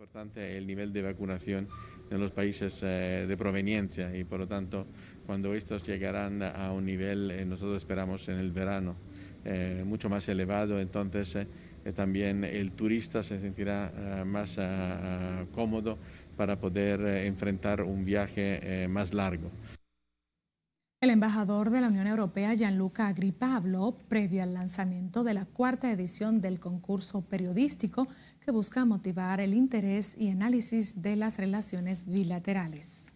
importante el nivel de vacunación en los países eh, de proveniencia y por lo tanto cuando estos llegarán a un nivel, eh, nosotros esperamos en el verano, eh, mucho más elevado, entonces también el turista se sentirá más ah, cómodo para poder enfrentar un viaje más largo. El embajador de la Unión Europea, Gianluca Agripa, habló previo al lanzamiento de la cuarta edición del concurso periodístico que busca motivar el interés y análisis de las relaciones bilaterales.